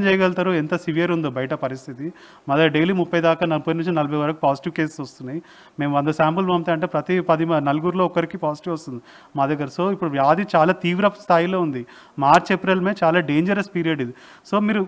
detection చేయగలుగుతారు ఎంత severe ఉందో బయట పరిస్థితి మా దగ్గర డైలీ ముప్పై దాకా ముప్పై నుంచి నలభై వరకు పాజిటివ్ కేసెస్ వస్తున్నాయి మేము వంద శాంపుల్ పంపితే అంటే ప్రతి పది నలుగురిలో ఒకరికి పాజిటివ్ వస్తుంది మా దగ్గర సో ఇప్పుడు వ్యాధి చాలా తీవ్ర స్థాయిలో ఉంది మార్చ్ ఏప్రిల్ మే చాలా డేంజరస్ పీరియడ్ ఇది సో మీరు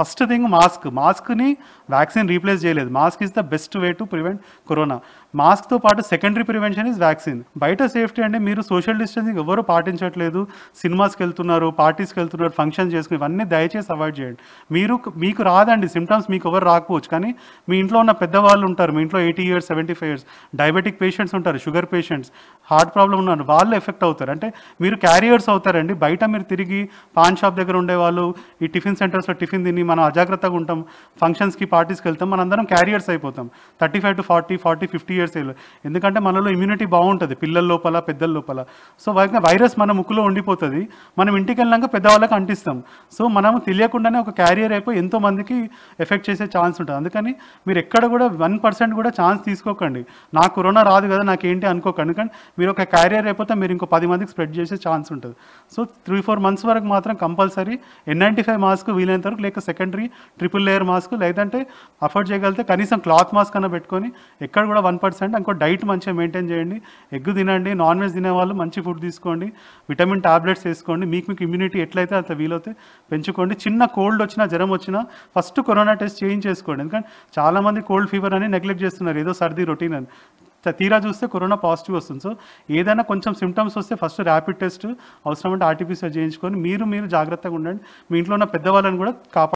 ఫస్ట్ థింగ్ మాస్క్ మాస్క్ని వ్యాక్సిన్ రీప్లేస్ చేయలేదు mask is the best way to prevent corona మాస్క్తో పాటు సెకండరీ ప్రివెన్షన్ ఇస్ వ్యాక్సిన్ బయట సేఫ్టీ అంటే మీరు సోషల్ డిస్టెన్సింగ్ ఎవరు పాటించట్లేదు సినిమాస్కి వెళ్తున్నారు పార్టీస్కి వెళ్తున్నారు ఫంక్షన్ చేసుకుని ఇవన్నీ దయచేసి అవాయిడ్ చేయండి మీరు మీకు రాదండి సిమ్టమ్స్ మీకు ఎవరు రాకపోవచ్చు కానీ మీ ఇంట్లో ఉన్న పెద్దవాళ్ళు ఉంటారు మీ ఇంట్లో eighty years seventy five years diabetic patients ఉంటారు షుగర్ పేషెంట్స్ హార్ట్ ప్రాబ్లం ఉన్నారు వాళ్ళు ఎఫెక్ట్ అవుతారు అంటే మీరు క్యారియర్స్ అవుతారండి బయట మీరు తిరిగి పాన్ షాప్ దగ్గర ఉండేవాళ్ళు ఈ టిఫిన్ సెంటర్స్లో టిఫిన్ తిని మనం అజాగ్రత్తగా ఉంటాం ఫంక్షన్స్కి పార్టీస్కి వెళ్తాం అందరం క్యారియర్స్ అయిపోతాం thirty five to forty forty fifty years ఎందుకంటే మనలో ఇమ్యూనిటీ బాగుంటుంది పిల్లల లోపల పెద్దల లోపల సో వైరస్ మన ముక్కులో ఉండిపోతుంది మనం ఇంటికి వెళ్ళినాక పెద్దవాళ్ళకి అంటిస్తాం సో మనము తెలియకుండానే ఒక క్యారియర్ అయిపోయి ఎంతో మందికి ఎఫెక్ట్ చేసే ఛాన్స్ ఉంటుంది అందుకని మీరు ఎక్కడ కూడా వన్ పర్సెంట్ కూడా ఛాన్స్ తీసుకోకండి నా కరోనా రాదు కదా నాకు ఏంటి అనుకోకండి కానీ మీరు ఒక క్యారియర్ అయిపోతే మీరు ఇంకో పది మందికి స్ప్రెడ్ చేసే ఛాన్స్ ఉంటుంది సో త్రీ ఫోర్ మంత్స్ వరకు మాత్రం compulsory N ninety five mask వీలైనంత వరకు లేక సెకండరీ ట్రిపుల్ లేయర్ మాస్క్ లేదంటే అఫోర్డ్ చేయగలిగితే కనీసం క్లాత్ మాస్క్ అన్న పెట్టుకొని ఎక్కడ కూడా వన్ పర్సెంట్ ఇంకో డైట్ మంచిగా మెయింటైన్ చేయండి ఎగ్ తినండి నాన్ వెజ్ తినే వాళ్ళు మంచి ఫుడ్ తీసుకోండి విటమిన్ టాబ్లెట్స్ వేసుకోండి మీకు మీకు ఇమ్యూనిటీ ఎట్లయితే అంత వీలైతే పెంచుకోండి చిన్న కోల్డ్ వచ్చినా జ్వరం వచ్చినా ఫస్ట్ కరోనా టెస్ట్ చేయించేసుకోండి ఎందుకంటే చాలామంది కోల్డ్ ఫీవర్ అని నెగ్లెక్ట్ చేస్తున్నారు ఏదో సర్ది రొటీన్ అని తీరా చూస్తే కరోనా పాజిటివ్ వస్తుంది సో ఏదైనా కొంచెం సిమ్టమ్స్ వస్తే ఫస్ట్ ర్యాపిడ్ టెస్ట్ అవసరం అంటే ఆర్టీపీసీఆర్ చేయించుకొని మీరు మీరు జాగ్రత్తగా ఉండండి మీ ఇంట్లో ఉన్న పెద్దవాళ్ళని కూడా కాపాడు